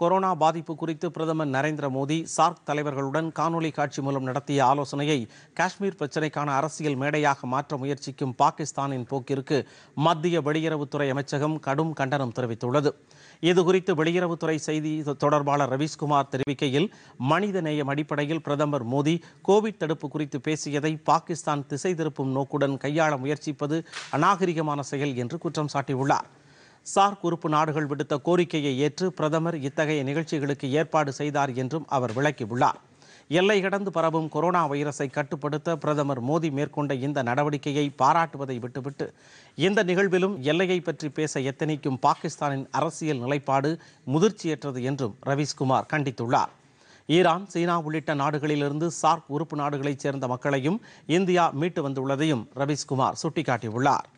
corona பாதிப்பு குறித்து பிரதமர் நரேந்திர மோடி சார்க் தலைவர்களுடன் காணொலி காட்சி மூலம் நடத்திய ஆலோசனையை காஷ்மீர் பிரச்சினைக்கான அரசியல் மேடையாக மாற்ற முயற்சிக்கும் பாகிஸ்தானின் போக்கிற்கு மத்திய வெளியுறவுத்துறை அமைச்சகம் கடும் கண்டனம் தெரிவித்துள்ளது இதுகுறித்து வெளியுறவுத்துறை செய்தி தொடர்பாளர் ரவீஷ்குமார் தெரிவிக்கையில் மனிதநேயம் அடிப்படையில் பிரதமர் மோடி கோவிட் தடுப்பு குறித்து பேசியதை பாகிஸ்தான் திசை திருப்பும் நோக்குடன் கையாள முயற்சிப்பது அநாகரிகமான செயல் என்று குற்றம் சாட்டியுள்ளார் சார்க் உறுப்பு நாடுகள் விடுத்த கோரிக்கையை ஏற்று பிரதமர் இத்தகைய நிகழ்ச்சிகளுக்கு ஏற்பாடு செய்தார் என்றும் அவர் விளக்கியுள்ளார் எல்லை கடந்து பரவும் கொரோனா வைரஸை கட்டுப்படுத்த பிரதமர் மோடி மேற்கொண்ட இந்த நடவடிக்கையை பாராட்டுவதை விட்டுவிட்டு இந்த நிகழ்விலும் எல்லையை பற்றி பேச எத்தனைக்கும் பாகிஸ்தானின் அரசியல் நிலைப்பாடு முதிர்ச்சியற்றது என்றும் ரவீஷ்குமார் கண்டித்துள்ளார் ஈரான் சீனா உள்ளிட்ட நாடுகளிலிருந்து சார்க் உறுப்பு நாடுகளைச் சேர்ந்த மக்களையும் இந்தியா மீட்டு வந்துள்ளதையும் ரவீஷ்குமார் சுட்டிக்காட்டியுள்ளார்